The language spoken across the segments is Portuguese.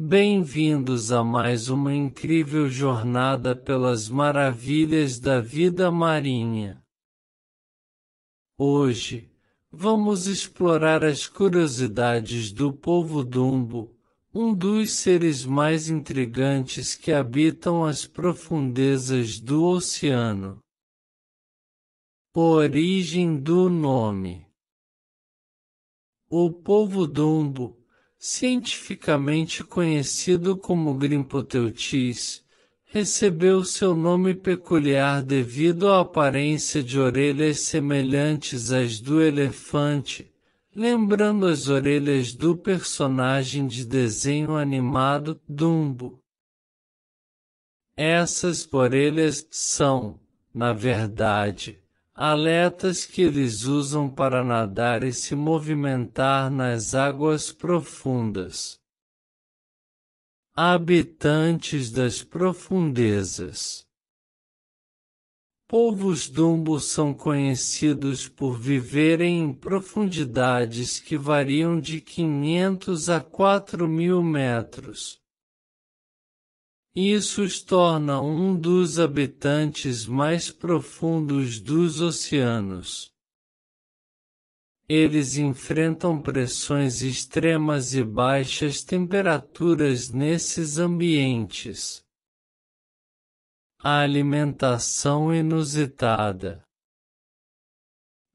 Bem-vindos a mais uma incrível jornada pelas maravilhas da vida marinha. Hoje, vamos explorar as curiosidades do povo Dumbo, um dos seres mais intrigantes que habitam as profundezas do oceano. Origem do nome O povo Dumbo cientificamente conhecido como grimpoteutis, recebeu seu nome peculiar devido à aparência de orelhas semelhantes às do elefante, lembrando as orelhas do personagem de desenho animado Dumbo. Essas orelhas são, na verdade, aletas que eles usam para nadar e se movimentar nas águas profundas. Habitantes das profundezas. Povos dumbo são conhecidos por viverem em profundidades que variam de 500 a 4 mil metros. Isso os torna um dos habitantes mais profundos dos oceanos. Eles enfrentam pressões extremas e baixas temperaturas nesses ambientes. A alimentação inusitada.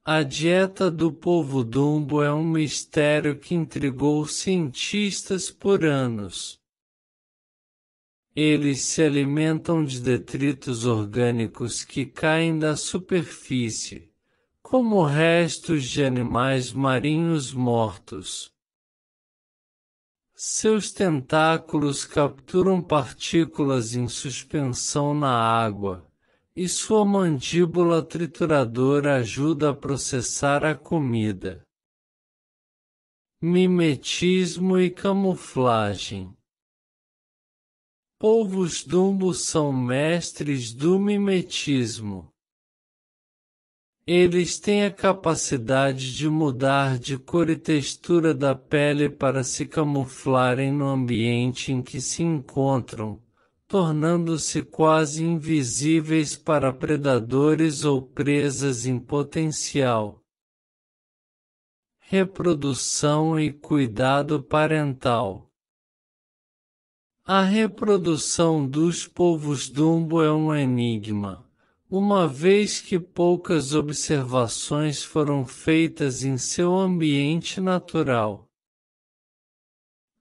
A dieta do povo dumbo é um mistério que intrigou cientistas por anos. Eles se alimentam de detritos orgânicos que caem da superfície, como restos de animais marinhos mortos. Seus tentáculos capturam partículas em suspensão na água, e sua mandíbula trituradora ajuda a processar a comida. Mimetismo e camuflagem povos dumbo são mestres do mimetismo. Eles têm a capacidade de mudar de cor e textura da pele para se camuflarem no ambiente em que se encontram, tornando-se quase invisíveis para predadores ou presas em potencial. Reprodução e cuidado parental a reprodução dos povos Dumbo é um enigma, uma vez que poucas observações foram feitas em seu ambiente natural.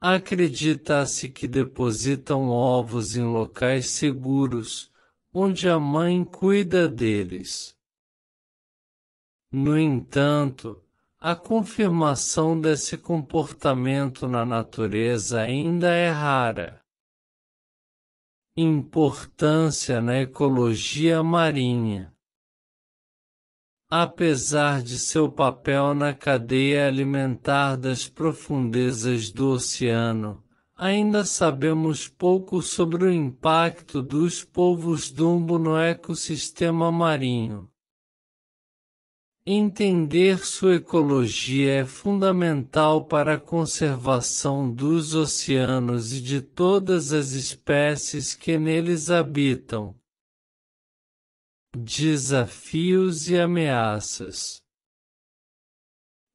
Acredita-se que depositam ovos em locais seguros, onde a mãe cuida deles. No entanto, a confirmação desse comportamento na natureza ainda é rara importância na ecologia marinha. Apesar de seu papel na cadeia alimentar das profundezas do oceano, ainda sabemos pouco sobre o impacto dos polvos dumbo no ecossistema marinho. Entender sua ecologia é fundamental para a conservação dos oceanos e de todas as espécies que neles habitam. Desafios e ameaças.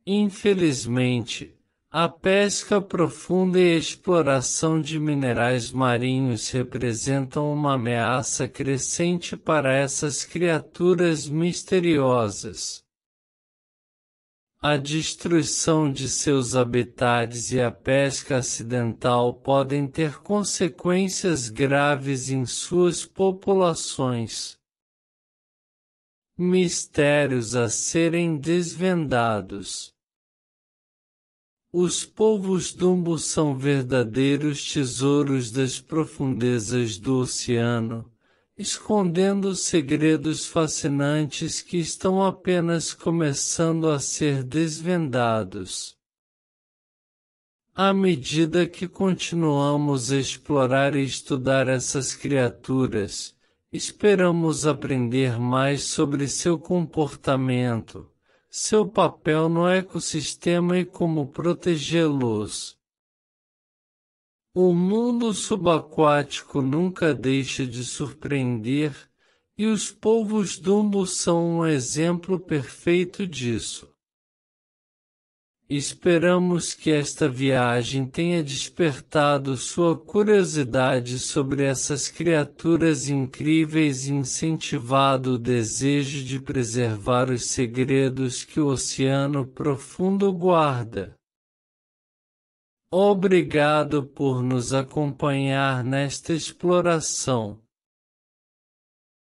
Infelizmente, a pesca profunda e a exploração de minerais marinhos representam uma ameaça crescente para essas criaturas misteriosas. A destruição de seus habitats e a pesca acidental podem ter consequências graves em suas populações. Mistérios a serem desvendados. Os povos Dumbo são verdadeiros tesouros das profundezas do oceano escondendo segredos fascinantes que estão apenas começando a ser desvendados. À medida que continuamos a explorar e estudar essas criaturas, esperamos aprender mais sobre seu comportamento, seu papel no ecossistema e como protegê-los. O mundo subaquático nunca deixa de surpreender, e os povos dumbo são um exemplo perfeito disso. Esperamos que esta viagem tenha despertado sua curiosidade sobre essas criaturas incríveis e incentivado o desejo de preservar os segredos que o oceano profundo guarda. Obrigado por nos acompanhar nesta exploração.